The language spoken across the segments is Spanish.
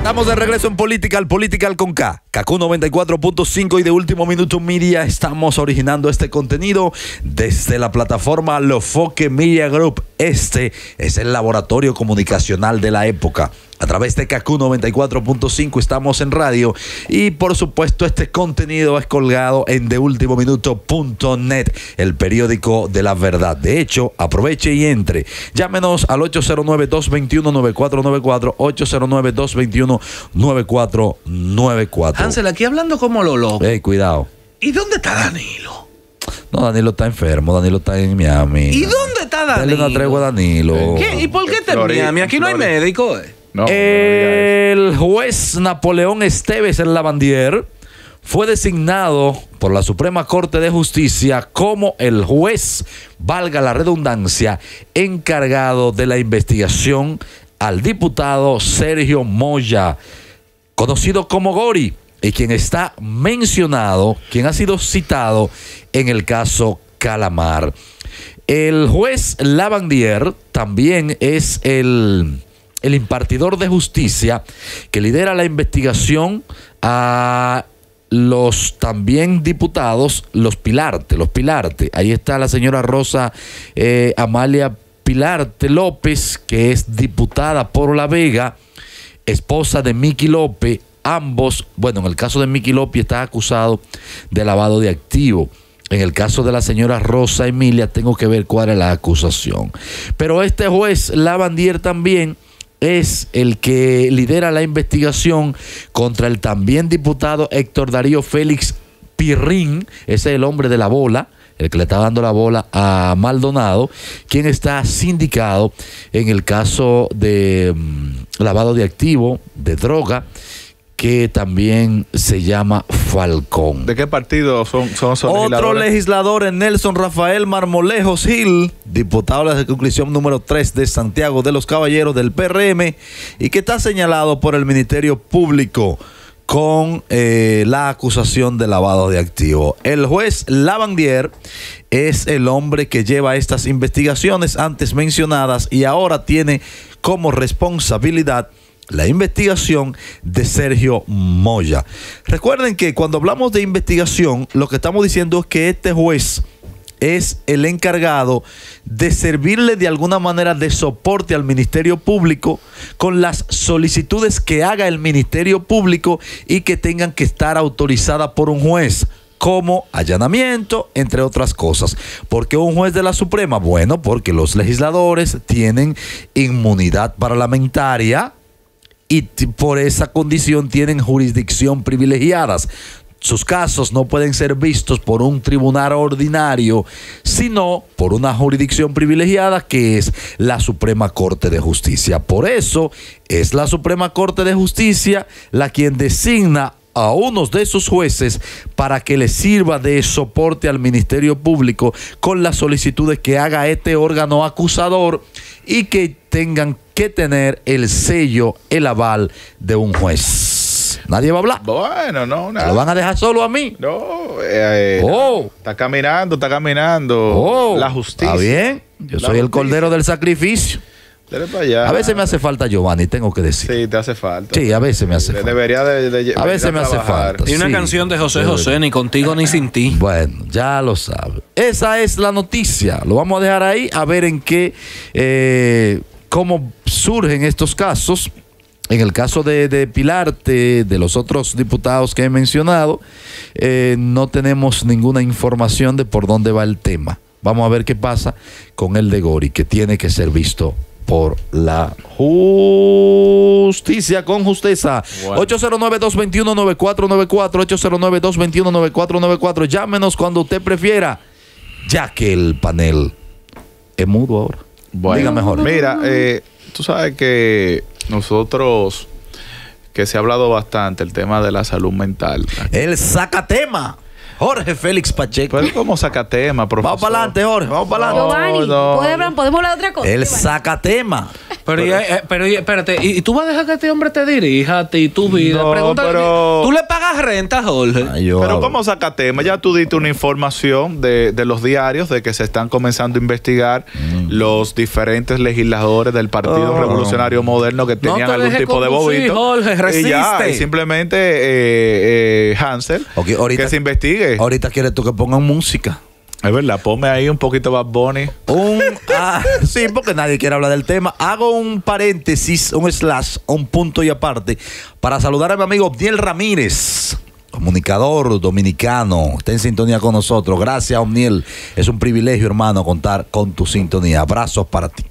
Estamos de regreso en Political, Political con K, Kakú 94.5 y de último minuto media estamos originando este contenido desde la plataforma Lofoque Media Group este es el laboratorio comunicacional de la época. A través de CACU 94.5 estamos en radio y por supuesto este contenido es colgado en deultimominuto.net, el periódico de la verdad. De hecho, aproveche y entre. Llámenos al 809-221-9494, 809-221-9494. Hansel, aquí hablando como Lolo. loco. cuidado. ¿Y dónde está Danilo? No, Danilo está enfermo, Danilo está en Miami. ¿Y dónde está Danilo? Dale una tregua a Danilo. ¿Y por qué está en Miami? Aquí no hay médico. el juez Napoleón Esteves en Lavandier fue designado por la Suprema Corte de Justicia como el juez, valga la redundancia, encargado de la investigación al diputado Sergio Moya, conocido como Gori, y quien está mencionado, quien ha sido citado en el caso Calamar. El juez Lavandier también es el, el impartidor de justicia que lidera la investigación a los también diputados, los Pilarte, los Pilarte. Ahí está la señora Rosa eh, Amalia Pilarte López, que es diputada por La Vega, esposa de Miki López, Ambos, bueno, en el caso de Miki Lopi está acusado de lavado de activo. En el caso de la señora Rosa Emilia, tengo que ver cuál es la acusación. Pero este juez Lavandier también es el que lidera la investigación contra el también diputado Héctor Darío Félix Pirrín, ese es el hombre de la bola, el que le está dando la bola a Maldonado, quien está sindicado en el caso de mm, lavado de activo, de droga que también se llama Falcón. ¿De qué partido son, son Otro legislador es Nelson Rafael Marmolejos Gil, diputado de la circunscripción número 3 de Santiago de los Caballeros del PRM y que está señalado por el Ministerio Público con eh, la acusación de lavado de activos. El juez Lavandier es el hombre que lleva estas investigaciones antes mencionadas y ahora tiene como responsabilidad la investigación de Sergio Moya. Recuerden que cuando hablamos de investigación, lo que estamos diciendo es que este juez es el encargado de servirle de alguna manera de soporte al Ministerio Público con las solicitudes que haga el Ministerio Público y que tengan que estar autorizadas por un juez como allanamiento, entre otras cosas. ¿Por qué un juez de la Suprema? Bueno, porque los legisladores tienen inmunidad parlamentaria, y por esa condición tienen jurisdicción privilegiadas. Sus casos no pueden ser vistos por un tribunal ordinario, sino por una jurisdicción privilegiada que es la Suprema Corte de Justicia. Por eso es la Suprema Corte de Justicia la quien designa a unos de sus jueces para que les sirva de soporte al Ministerio Público con las solicitudes que haga este órgano acusador y que tengan que tener el sello, el aval de un juez. Nadie va a hablar. Bueno, no, nada. ¿Lo van a dejar solo a mí? No. Eh, eh, oh. Está caminando, está caminando. Oh. La justicia. Está bien. Yo soy el cordero del sacrificio. A veces me hace falta Giovanni, tengo que decir. Sí, te hace falta. Sí, a veces me hace falta. Debería de, A veces me hace falta. Y una canción de José José, ni contigo ni sin ti. Bueno, ya lo sabes Esa es la noticia. Lo vamos a dejar ahí a ver en qué, eh, cómo surgen estos casos. En el caso de, de, Pilarte, de los otros diputados que he mencionado, eh, no tenemos ninguna información de por dónde va el tema. Vamos a ver qué pasa con el de Gori, que tiene que ser visto por la justicia con justeza. 809-221-9494, 809-221-9494. Llámenos cuando usted prefiera, ya que el panel es mudo ahora. Diga mejor. Mira, eh, tú sabes que nosotros, que se ha hablado bastante el tema de la salud mental. El saca tema Jorge Félix Pacheco. Pero ¿cómo saca tema, profesor? Vamos para adelante, Jorge, vamos para adelante. No, no. podemos hablar de otra cosa. El saca tema. Pero, eh, espérate, ¿y, tú vas a dejar que este hombre te dirija a ti tu vida? No, pero... ¿Tú le pagas renta, Jorge? pero ¿cómo saca tema? Ya tú diste una información de, los diarios de que se están comenzando a investigar mm. los diferentes legisladores del Partido oh. Revolucionario Moderno que tenían algún tipo de bobito. Jorge, resiste. Y ya, simplemente eh, eh, Hansel, que se investigue Ahorita quieres tú que pongan música. Es verdad, ponme ahí un poquito Bad Bunny. Un, ah, sí, porque nadie quiere hablar del tema. Hago un paréntesis, un slash, un punto y aparte, para saludar a mi amigo Omniel Ramírez. Comunicador dominicano, está en sintonía con nosotros. Gracias, Omniel. Es un privilegio, hermano, contar con tu sintonía. Abrazos para ti.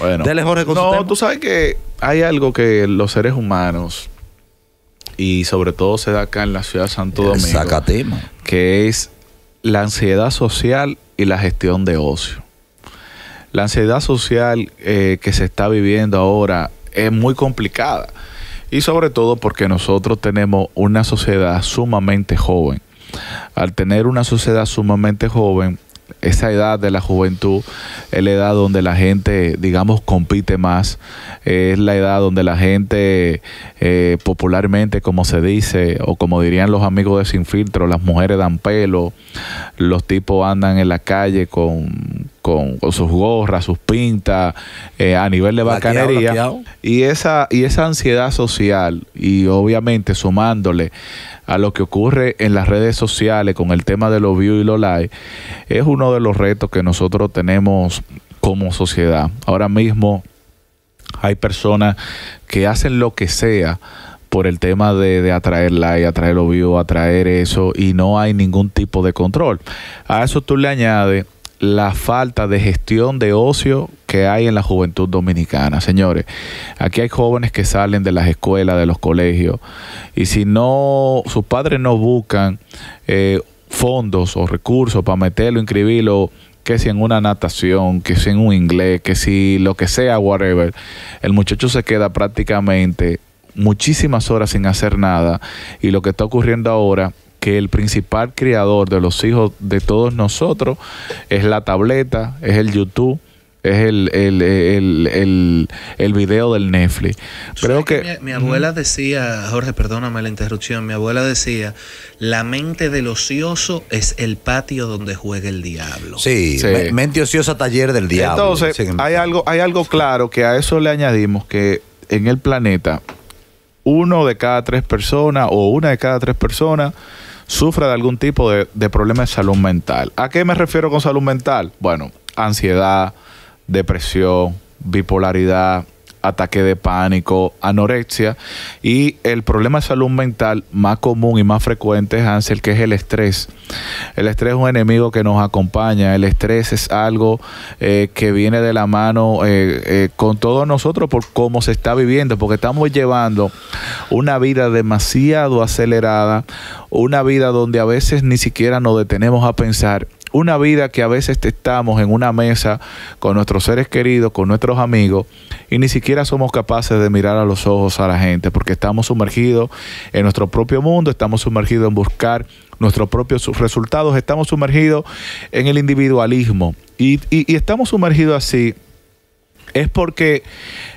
Bueno, Jorge, No, tú sabes que hay algo que los seres humanos y sobre todo se da acá en la ciudad de Santo Domingo. Que es la ansiedad social y la gestión de ocio. La ansiedad social eh, que se está viviendo ahora es muy complicada y sobre todo porque nosotros tenemos una sociedad sumamente joven. Al tener una sociedad sumamente joven, esa edad de la juventud es la edad donde la gente, digamos, compite más, es la edad donde la gente eh, popularmente, como se dice, o como dirían los amigos de Sin Filtro, las mujeres dan pelo, los tipos andan en la calle con, con, sus gorras, sus pintas, eh, a nivel de bacanería. Y esa, y esa ansiedad social, y obviamente sumándole a lo que ocurre en las redes sociales con el tema de los views y los likes, es uno de los retos que nosotros tenemos como sociedad. Ahora mismo hay personas que hacen lo que sea por el tema de, de atraer like, atraer los views, atraer eso, y no hay ningún tipo de control. A eso tú le añades la falta de gestión de ocio que hay en la juventud dominicana. Señores, aquí hay jóvenes que salen de las escuelas, de los colegios, y si no, sus padres no buscan eh, fondos o recursos para meterlo, inscribirlo, que si en una natación, que si en un inglés, que si lo que sea, whatever, el muchacho se queda prácticamente muchísimas horas sin hacer nada y lo que está ocurriendo ahora que el principal criador de los hijos de todos nosotros es la tableta, es el YouTube es el, el, el, video del Netflix. Creo que, mi, abuela decía, Jorge, perdóname la interrupción, mi abuela decía, la mente del ocioso es el patio donde juega el diablo. Sí, mente ociosa taller del diablo. Entonces, hay, algo, hay algo claro que a eso le añadimos que en el planeta, uno de cada tres personas o una de cada tres personas sufre de algún tipo de, de problema de salud mental. ¿A qué me refiero con salud mental? Bueno, ansiedad, depresión, bipolaridad, ataque de pánico, anorexia y el problema de salud mental más común y más frecuente, es Hansel, que es el estrés. El estrés es un enemigo que nos acompaña, el estrés es algo eh, que viene de la mano eh, eh, con todos nosotros por cómo se está viviendo, porque estamos llevando una vida demasiado acelerada, una vida donde a veces ni siquiera nos detenemos a pensar una vida que a veces estamos en una mesa con nuestros seres queridos, con nuestros amigos, y ni siquiera somos capaces de mirar a los ojos a la gente, porque estamos sumergidos en nuestro propio mundo, estamos sumergidos en buscar nuestros propios resultados, estamos sumergidos en el individualismo. Y, y, estamos sumergidos así es porque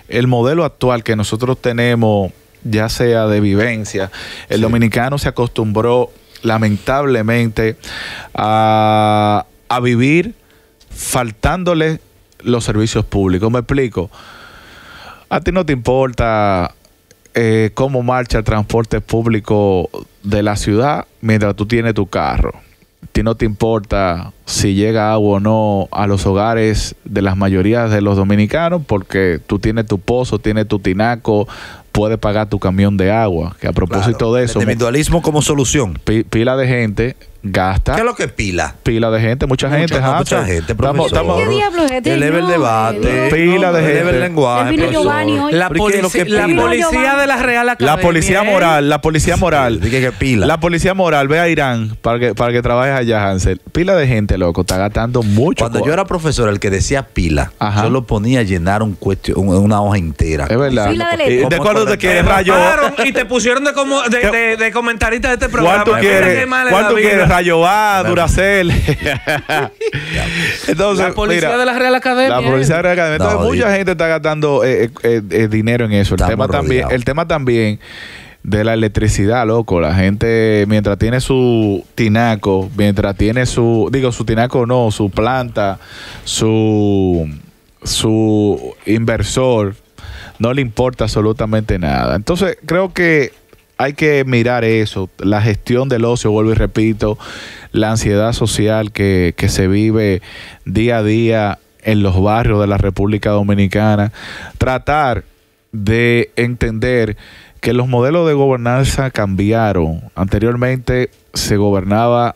el modelo actual que nosotros tenemos, ya sea de vivencia, el dominicano se acostumbró lamentablemente, a, vivir faltándole los servicios públicos. Me explico. A ti no te importa eh, cómo marcha el transporte público de la ciudad mientras tú tienes tu carro. A ti no te importa si llega agua o no a los hogares de las mayorías de los dominicanos porque tú tienes tu pozo, tienes tu tinaco, puede pagar tu camión de agua. Que a propósito de eso. individualismo como solución. Pila de gente gasta. ¿Qué es lo que pila? Pila de gente, mucha, gente. Mucha, gente, profesor. Estamos, ¿Qué diablos es Eleve este? el debate. pila de gente. Eleve el lenguaje, La, policía, de la Real Academia. La policía ¿eh? moral, la policía moral. Dije que pila. La policía moral, ve a Irán para que, para que trabajes allá, Hansel. Pila de gente, loco, está gastando mucho. Cuando yo era profesor, el que decía pila, yo lo ponía a llenar un una hoja entera. Es verdad. de ¿De te quieres, Y te pusieron de, como, de, de, comentarista de este programa. ¿Cuánto quieres? ¿Cuánto quieres, Rayo A, Duracel. la policía de la Real Academia. La policía de la Real Academia. Entonces, mucha gente está gastando eh, eh, eh, dinero en eso. El tema, también, el tema también de la electricidad, loco. La gente, mientras tiene su tinaco, mientras tiene su, digo, su tinaco no, su planta, su, su inversor, no le importa absolutamente nada. Entonces, creo que hay que mirar eso, la gestión del ocio, vuelvo y repito, la ansiedad social que, que se vive día a día en los barrios de la República Dominicana, tratar de entender que los modelos de gobernanza cambiaron. Anteriormente se gobernaba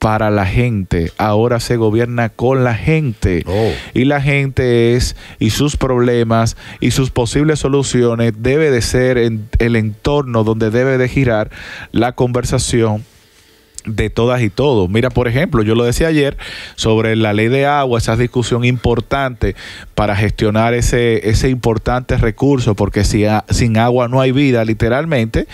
para la gente, ahora se gobierna con la gente. Oh. Y la gente es, y sus problemas y sus posibles soluciones debe de ser el entorno donde debe de girar la conversación de todas y todos. Mira, por ejemplo, yo lo decía ayer sobre la ley de agua, esa discusión importante para gestionar ese, ese importante recurso, porque sin agua no hay vida, literalmente,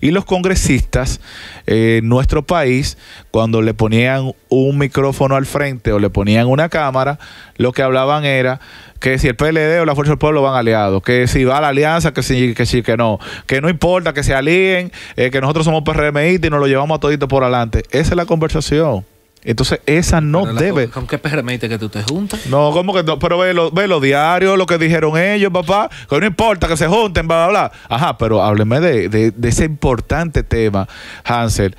y los congresistas eh, nuestro país, cuando le ponían un micrófono al frente o le ponían una cámara, lo que hablaban era que si el PLD o la Fuerza del Pueblo van aliados, que si va a la alianza, que si, que si, que no, que no importa que se alíen, eh, que nosotros somos PRMIT y nos lo llevamos a todito por adelante. Esa es la conversación. Entonces, esa no debe. ¿Con qué permite que tú te juntes? No, como que no? Pero ve los ve lo diario, lo que dijeron ellos, papá. Que no importa que se junten, bla, bla, bla. Ajá, pero hábleme de, de, ese importante tema, Hansel,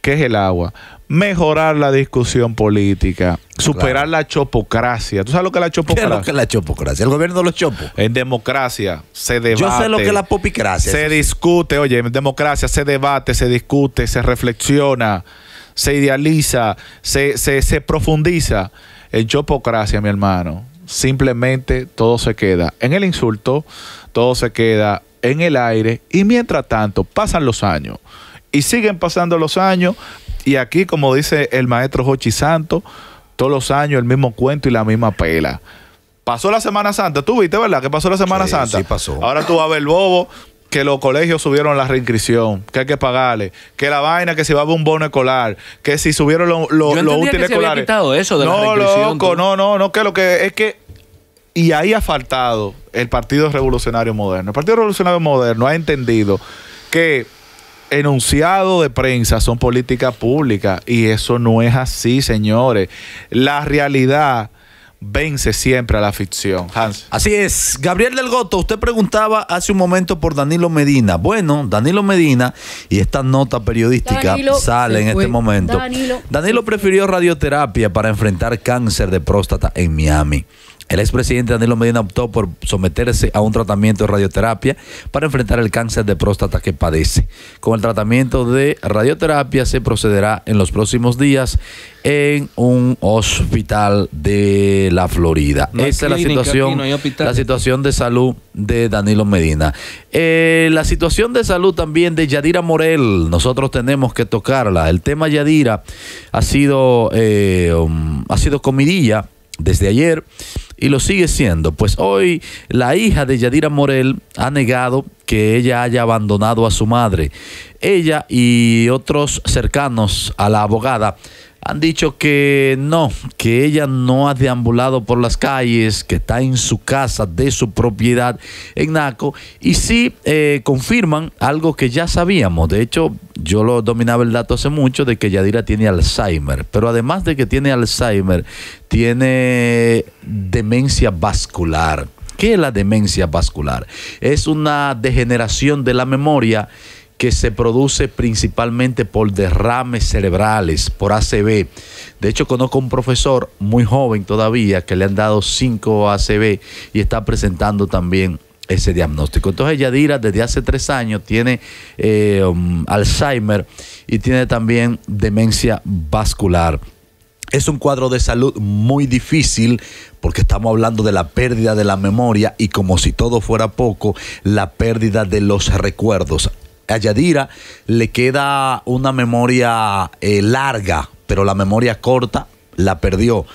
que es el agua mejorar la discusión política, superar la chopocracia. ¿Tú sabes lo que es la chopocracia? ¿Qué es lo que la chopocracia? El gobierno de los chopos. En democracia se debate. Yo sé lo que es la popicracia. Se discute, oye, en democracia se debate, se discute, se reflexiona se idealiza, se, profundiza en chopocracia, mi hermano. Simplemente todo se queda en el insulto, todo se queda en el aire y mientras tanto pasan los años y siguen pasando los años y aquí como dice el maestro Jochi Santo, todos los años el mismo cuento y la misma pela. Pasó la Semana Santa, tú viste, ¿verdad? Que pasó la Semana Santa. pasó. Ahora tú vas a ver el bobo, que los colegios subieron la reinscripción, que hay que pagarle, que la vaina que se va a un bono escolar, que si subieron los lo, útiles escolares. eso no, loco, no, no, no, que lo que es que y ahí ha faltado el Partido Revolucionario Moderno. El Partido Revolucionario Moderno ha entendido que enunciado de prensa son políticas públicas y eso no es así, señores. La realidad vence siempre a la ficción. Así es. Gabriel del usted preguntaba hace un momento por Danilo Medina. Bueno, Danilo Medina y esta nota periodística sale en este momento. Danilo prefirió radioterapia para enfrentar cáncer de próstata en Miami. El expresidente Danilo Medina optó por someterse a un tratamiento de radioterapia para enfrentar el cáncer de próstata que padece. Con el tratamiento de radioterapia se procederá en los próximos días en un hospital de la Florida. Esa es la situación, la situación de salud de Danilo Medina. Eh, la situación de salud también de Yadira Morel, nosotros tenemos que tocarla. El tema Yadira ha sido, eh, um, ha sido comidilla desde ayer y lo sigue siendo, pues hoy la hija de Yadira Morel ha negado que ella haya abandonado a su madre. Ella y otros cercanos a la abogada han dicho que no, que ella no ha deambulado por las calles, que está en su casa de su propiedad en Naco, y sí eh, confirman algo que ya sabíamos. De hecho, yo lo dominaba el dato hace mucho de que Yadira tiene Alzheimer, pero además de que tiene Alzheimer, tiene demencia vascular. ¿Qué es la demencia vascular? Es una degeneración de la memoria que se produce principalmente por derrames cerebrales, por ACV. De hecho, conozco un profesor muy joven todavía que le han dado 5 ACV y está presentando también ese diagnóstico. Entonces Yadira desde hace tres años tiene eh, um, Alzheimer y tiene también demencia vascular. Es un cuadro de salud muy difícil porque estamos hablando de la pérdida de la memoria y como si todo fuera poco, la pérdida de los recuerdos a Yadira le queda una memoria eh, larga, pero la memoria corta la perdió.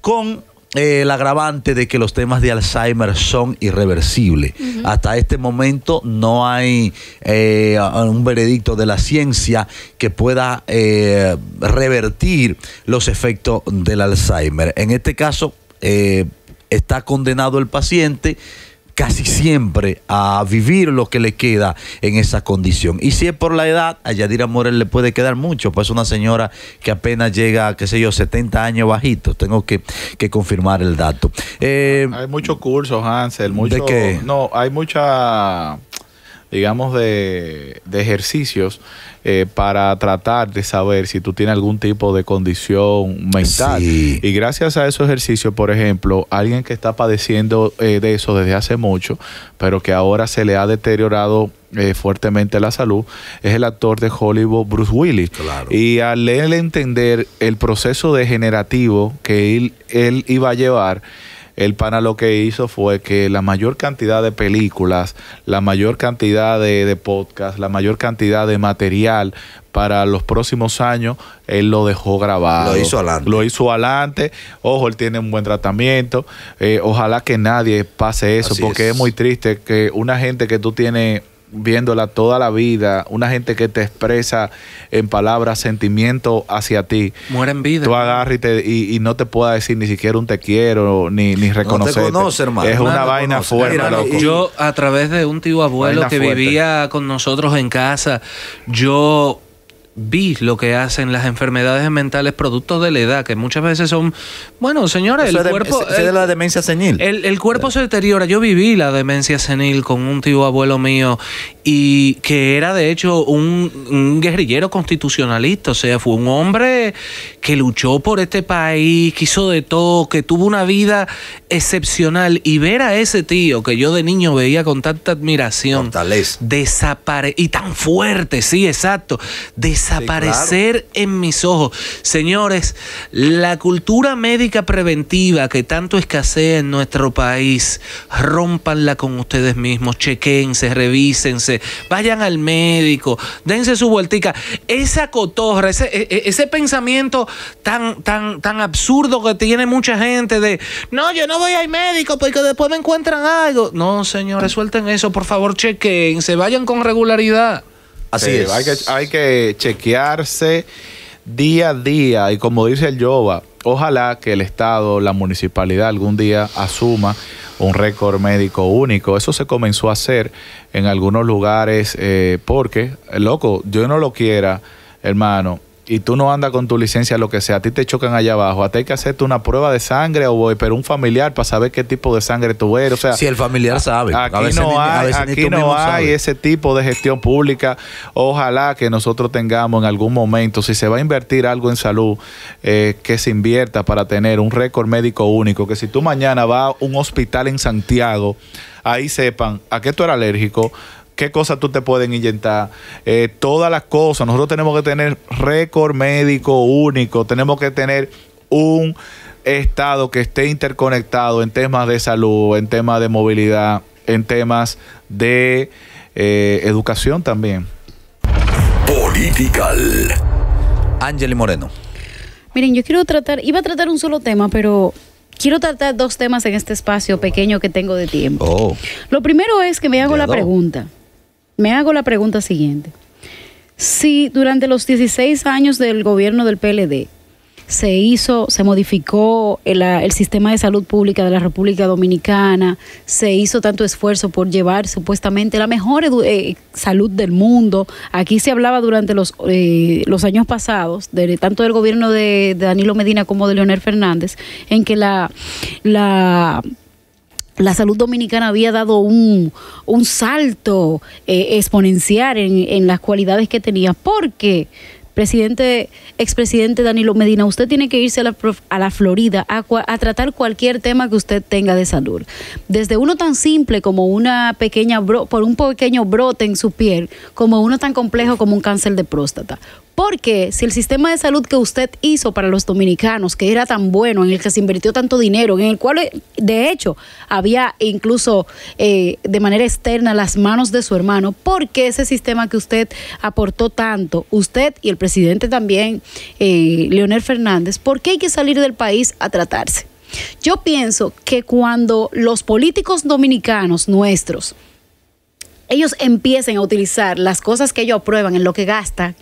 Con eh, el agravante de que los temas de Alzheimer son irreversibles. Hasta este momento no hay eh, un veredicto de la ciencia que pueda revertir los efectos del Alzheimer. En este caso, está condenado el paciente casi siempre a vivir lo que le queda en esa condición. Y si es por la edad, a Yadira Morel le puede quedar mucho, pues una señora que apenas llega, qué sé yo, 70 años bajito. Tengo que, confirmar el dato. Eh, hay muchos cursos, Hansel. ¿De qué? No, hay mucha digamos, de, ejercicios eh, para tratar de saber si tú tienes algún tipo de condición mental. Y gracias a esos ejercicios, por ejemplo, alguien que está padeciendo eh, de eso desde hace mucho, pero que ahora se le ha deteriorado eh, fuertemente la salud, es el actor de Hollywood Bruce Willis. Y al él entender el proceso degenerativo que él iba a llevar, el pana lo que hizo fue que la mayor cantidad de películas, la mayor cantidad de, de la mayor cantidad de material para los próximos años, él lo dejó grabado. Lo hizo adelante. Lo hizo adelante. Ojo, él tiene un buen tratamiento. Eh, ojalá que nadie pase eso, porque es. es muy triste que una gente que tú tienes viéndola toda la vida, una gente que te expresa en palabras sentimiento hacia ti. Muere en vida. Tú agarras y, no te pueda decir ni siquiera un te quiero, ni, ni reconocer. No te conoce, hermano. Es una vaina fuerte, loco. Yo, a través de un tío abuelo que vivía con nosotros en casa, yo vi lo que hacen las enfermedades mentales productos de la edad, que muchas veces son, bueno, señores, el de, cuerpo... Es, de la demencia senil. El, cuerpo se deteriora. Yo viví la demencia senil con un tío abuelo mío y que era de hecho un, guerrillero constitucionalista, o sea, fue un hombre que luchó por este país, que hizo de todo, que tuvo una vida excepcional y ver a ese tío que yo de niño veía con tanta admiración, desaparecer y tan fuerte, sí, exacto, desaparecer desaparecer en mis ojos. Señores, la cultura médica preventiva que tanto escasea en nuestro país, rompanla con ustedes mismos, chequense, revísense, vayan al médico, dense su vueltica. Esa cotorra, ese, e, e, ese pensamiento tan, tan, tan absurdo que tiene mucha gente de, no, yo no voy al médico porque después me encuentran algo. No, señores, suelten eso, por favor, chequense, vayan con regularidad. Así es. Hay que, hay que chequearse día a día y como dice el Yoba, ojalá que el Estado, la municipalidad algún día asuma un récord médico único. Eso se comenzó a hacer en algunos lugares eh, porque, loco, yo no lo quiera, hermano, y tú no andas con tu licencia, lo que sea, a ti te chocan allá abajo, a ti hay que hacerte una prueba de sangre o pero un familiar para saber qué tipo de sangre tú eres. sea, si el familiar sabe. Aquí no hay, ese tipo de gestión pública. Ojalá que nosotros tengamos en algún momento, si se va a invertir algo en salud, eh, que se invierta para tener un récord médico único. Que si tú mañana vas a un hospital en Santiago, ahí sepan a qué tú eres alérgico qué cosas tú te pueden inyectar, eh, todas las cosas. Nosotros tenemos que tener récord médico único, tenemos que tener un estado que esté interconectado en temas de salud, en temas de movilidad, en temas de eh, educación también. Political. y Moreno. Miren, yo quiero tratar, iba a tratar un solo tema, pero quiero tratar dos temas en este espacio pequeño que tengo de tiempo. Oh. Lo primero es que me hago la pregunta me hago la pregunta siguiente. Si durante los 16 años del gobierno del PLD se hizo, se modificó el, sistema de salud pública de la República Dominicana, se hizo tanto esfuerzo por llevar supuestamente la mejor eh, salud del mundo. Aquí se hablaba durante eh, los, años pasados, de, tanto del gobierno de, de, Danilo Medina como de Leonel Fernández, en que la, la la salud dominicana había dado un, salto eh, exponencial en, las cualidades que tenía. Porque, presidente, expresidente Danilo Medina, usted tiene que irse a la, Florida a, a, tratar cualquier tema que usted tenga de salud. Desde uno tan simple como una pequeña por un pequeño brote en su piel, como uno tan complejo como un cáncer de próstata. Porque si el sistema de salud que usted hizo para los dominicanos, que era tan bueno, en el que se invirtió tanto dinero, en el cual de hecho había incluso eh, de manera externa las manos de su hermano, ¿por qué ese sistema que usted aportó tanto, usted y el presidente también, eh, Leonel Fernández, ¿por qué hay que salir del país a tratarse? Yo pienso que cuando los políticos dominicanos nuestros, ellos empiecen a utilizar las cosas que ellos aprueban en lo que gastan,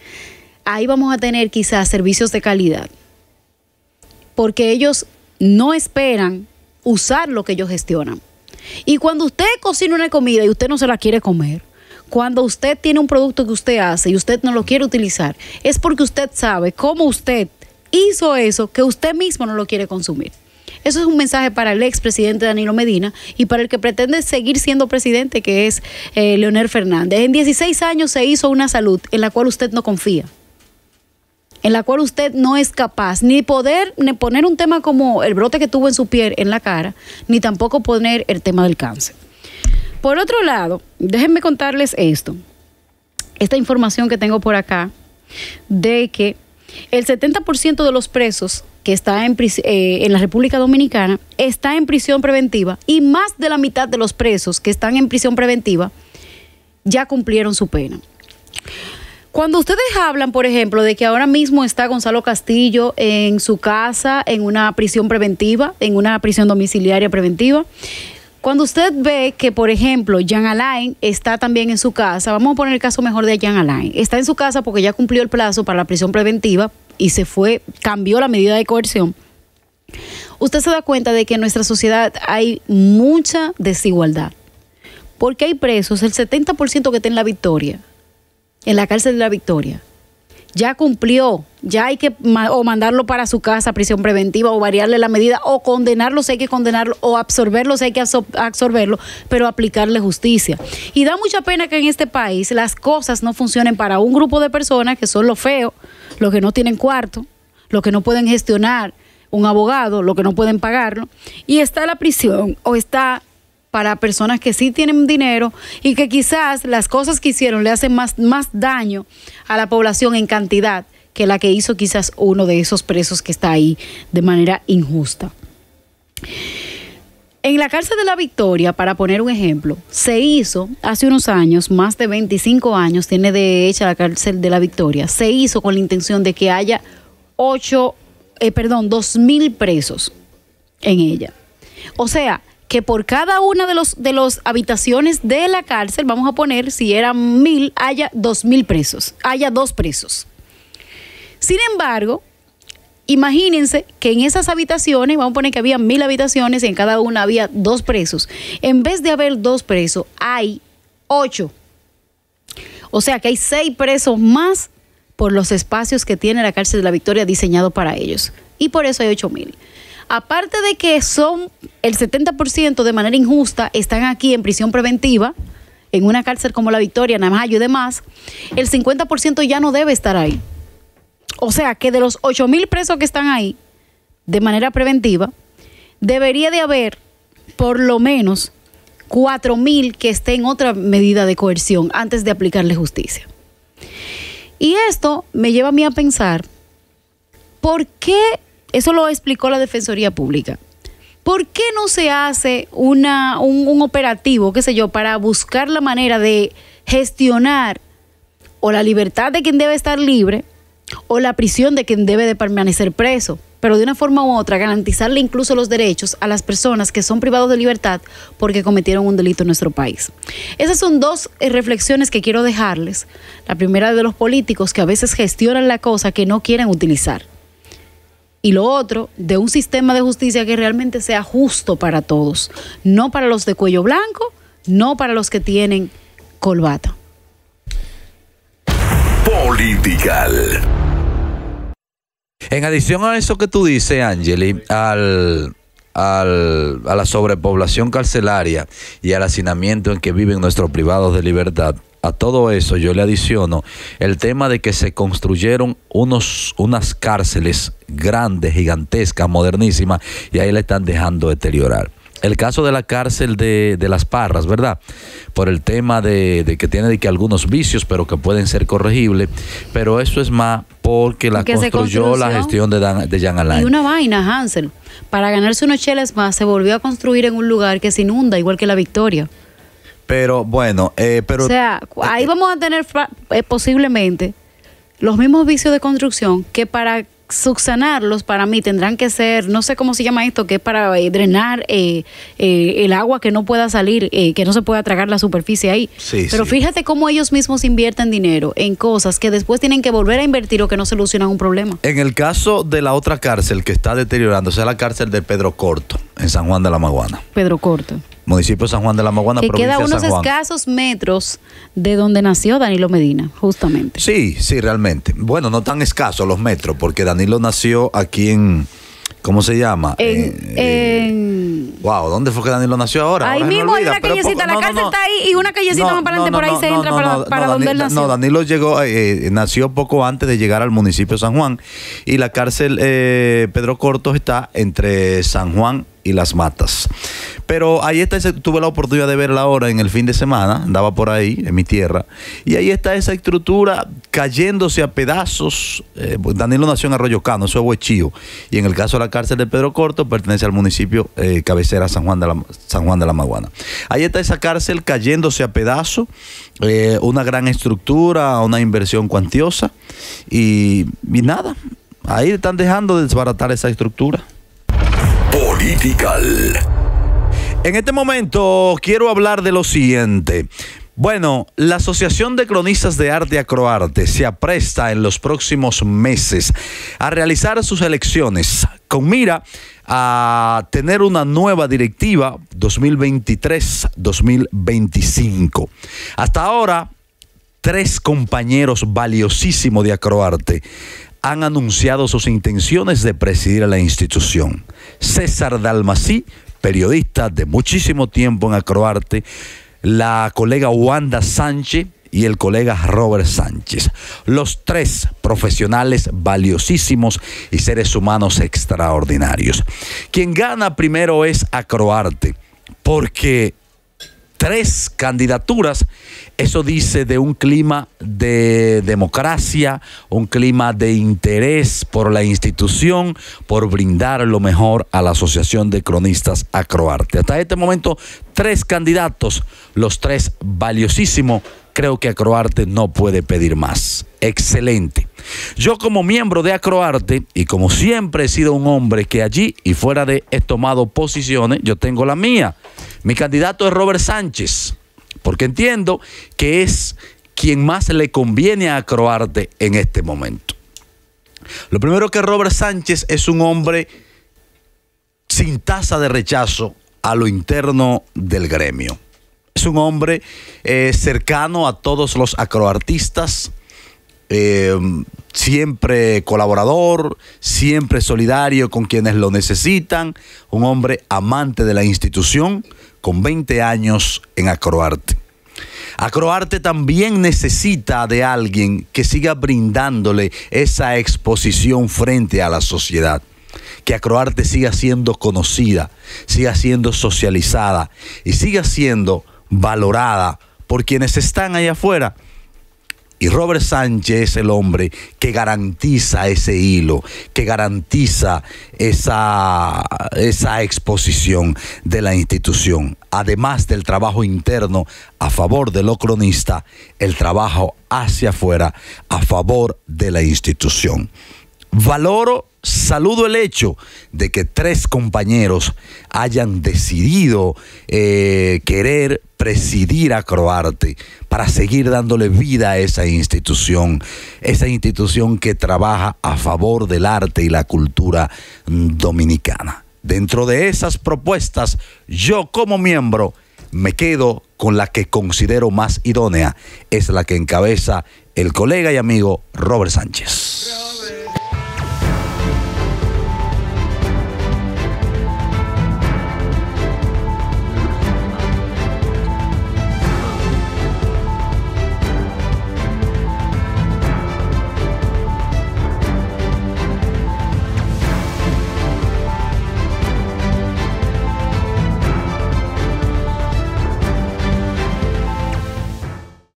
ahí vamos a tener quizás servicios de calidad, porque ellos no esperan usar lo que ellos gestionan. Y cuando usted cocina una comida y usted no se la quiere comer, cuando usted tiene un producto que usted hace y usted no lo quiere utilizar, es porque usted sabe cómo usted hizo eso que usted mismo no lo quiere consumir. Eso es un mensaje para el expresidente Danilo Medina y para el que pretende seguir siendo presidente, que es eh, Leonel Fernández. En 16 años se hizo una salud en la cual usted no confía en la cual usted no es capaz ni poder ni poner un tema como el brote que tuvo en su piel, en la cara, ni tampoco poner el tema del cáncer. Por otro lado, déjenme contarles esto, esta información que tengo por acá, de que el 70% de los presos que está en, eh, en, la República Dominicana está en prisión preventiva y más de la mitad de los presos que están en prisión preventiva ya cumplieron su pena. Cuando ustedes hablan, por ejemplo, de que ahora mismo está Gonzalo Castillo en su casa, en una prisión preventiva, en una prisión domiciliaria preventiva, cuando usted ve que, por ejemplo, Jan Alain está también en su casa, vamos a poner el caso mejor de Jan Alain, está en su casa porque ya cumplió el plazo para la prisión preventiva y se fue, cambió la medida de coerción usted se da cuenta de que en nuestra sociedad hay mucha desigualdad. Porque hay presos, el 70% que está la victoria en la cárcel de la Victoria, ya cumplió, ya hay que o mandarlo para su casa, prisión preventiva, o variarle la medida, o condenarlo si hay que condenarlo, o absorberlo si hay que absorberlo, pero aplicarle justicia. Y da mucha pena que en este país las cosas no funcionen para un grupo de personas que son los feos, los que no tienen cuarto, los que no pueden gestionar un abogado, los que no pueden pagarlo, y está la prisión o está para personas que sí tienen dinero y que quizás las cosas que hicieron le hacen más, más daño a la población en cantidad que la que hizo quizás uno de esos presos que está ahí de manera injusta. En la cárcel de la Victoria, para poner un ejemplo, se hizo hace unos años, más de 25 años tiene de hecha la cárcel de la Victoria, se hizo con la intención de que haya 8, eh, perdón, 2.000 mil presos en ella. O sea, que por cada una de los de las habitaciones de la cárcel, vamos a poner, si eran mil, haya dos mil presos, haya dos presos. Sin embargo, imagínense que en esas habitaciones, vamos a poner que había mil habitaciones y en cada una había dos presos. En vez de haber dos presos, hay ocho. O sea que hay seis presos más por los espacios que tiene la cárcel de la Victoria diseñado para ellos. Y por eso hay ocho mil. Aparte de que son el 70% de manera injusta, están aquí en prisión preventiva, en una cárcel como La Victoria, Namayo y demás, el 50% ya no debe estar ahí. O sea que de los 8 mil presos que están ahí, de manera preventiva, debería de haber por lo menos 4 mil que estén en otra medida de coerción antes de aplicarle justicia. Y esto me lleva a mí a pensar, ¿por qué eso lo explicó la Defensoría Pública. ¿Por qué no se hace un, operativo, qué sé yo, para buscar la manera de gestionar o la libertad de quien debe estar libre o la prisión de quien debe de permanecer preso? pero de una forma u otra garantizarle incluso los derechos a las personas que son privados de libertad porque cometieron un delito en nuestro país. Esas son dos eh, reflexiones que quiero dejarles. La primera de los políticos que a veces gestionan la cosa que no quieren utilizar y lo otro, de un sistema de justicia que realmente sea justo para todos, no para los de cuello blanco, no para los que tienen colbata. Political. En adición a eso que tú dices, Angeli, al, al, a la sobrepoblación carcelaria y al hacinamiento en que viven nuestros privados de libertad, a todo eso yo le adiciono el tema de que se construyeron unos, unas cárceles grandes, gigantescas, modernísimas, y ahí la están dejando deteriorar. El caso de la cárcel de, las Parras, ¿verdad? Por el tema de, que tiene de que algunos vicios, pero que pueden ser corregibles, pero eso es más porque la construyó la gestión de, de Jan Alain. Y una vaina, Hansel, para ganarse unos cheles más, se volvió a construir en un lugar que se inunda, igual que la Victoria. Pero bueno, eh, pero... O sea, ahí eh, vamos a tener eh, posiblemente los mismos vicios de construcción que para subsanarlos para mí tendrán que ser, no sé cómo se llama esto, que es para drenar el agua que no pueda salir, que no se pueda tragar la superficie ahí. Sí, Pero fíjate cómo ellos mismos invierten dinero en cosas que después tienen que volver a invertir o que no solucionan un problema. En el caso de la otra cárcel que está deteriorando, sea, la cárcel de Pedro Corto, en San Juan de la Maguana. Pedro Corto. Municipio San Juan de la Maguana, que provincia queda unos San Juan. escasos metros de donde nació Danilo Medina, justamente. Sí, sí, realmente. Bueno, no tan escasos los metros, porque Danilo nació aquí en, ¿Cómo se llama? En, eh, Wow, ¿dónde fue que Danilo nació ahora? Ahí mismo hay una callecita, la cárcel está ahí y una callecita más para adelante, por ahí se entra para, donde él nació. No, Danilo llegó, eh, eh, nació poco antes de llegar al municipio de San Juan y la cárcel eh, Pedro Cortos está entre San Juan y las matas. Pero ahí está tuve la oportunidad de verla ahora en el fin de semana, andaba por ahí, en mi tierra, y ahí está esa estructura cayéndose a pedazos. Eh, pues Danilo nació en Arroyo Cano, eso es Huechío, y en el caso de la cárcel de Pedro Corto pertenece al municipio eh, cabecera San Juan, de la, San Juan de la Maguana. Ahí está esa cárcel cayéndose a pedazos, eh, una gran estructura, una inversión cuantiosa, y, y nada, ahí están dejando de desbaratar esa estructura. En este momento quiero hablar de lo siguiente. Bueno, la Asociación de Cronistas de Arte Acroarte se apresta en los próximos meses a realizar sus elecciones con mira a tener una nueva directiva 2023-2025. Hasta ahora, tres compañeros valiosísimos de Acroarte han anunciado sus intenciones de presidir a la institución. César Dalmací, periodista de muchísimo tiempo en Acroarte, la colega Wanda Sánchez y el colega Robert Sánchez. Los tres profesionales valiosísimos y seres humanos extraordinarios. Quien gana primero es Acroarte, porque tres candidaturas eso dice de un clima de democracia, un clima de interés por la institución, por brindar lo mejor a la Asociación de Cronistas Acroarte. Hasta este momento, tres candidatos, los tres valiosísimos. Creo que Acroarte no puede pedir más. Excelente. Yo como miembro de Acroarte y como siempre he sido un hombre que allí y fuera de he tomado posiciones, yo tengo la mía. Mi candidato es Robert Sánchez porque entiendo que es quien más le conviene a Acroarte en este momento. Lo primero que Robert Sánchez es un hombre sin tasa de rechazo a lo interno del gremio. Es un hombre eh, cercano a todos los acroartistas, eh, siempre colaborador, siempre solidario con quienes lo necesitan, un hombre amante de la institución, con 20 años en Acroarte. Acroarte también necesita de alguien que siga brindándole esa exposición frente a la sociedad. Que Acroarte siga siendo conocida, siga siendo socializada y siga siendo valorada por quienes están allá afuera y Robert Sánchez es el hombre que garantiza ese hilo, que garantiza esa, exposición de la institución. Además del trabajo interno a favor de lo cronista, el trabajo hacia afuera a favor de la institución. Valoro, saludo el hecho de que tres compañeros hayan decidido eh, querer presidir a Croarte para seguir dándole vida a esa institución, esa institución que trabaja a favor del arte y la cultura dominicana. Dentro de esas propuestas, yo como miembro me quedo con la que considero más idónea, es la que encabeza el colega y amigo Robert Sánchez.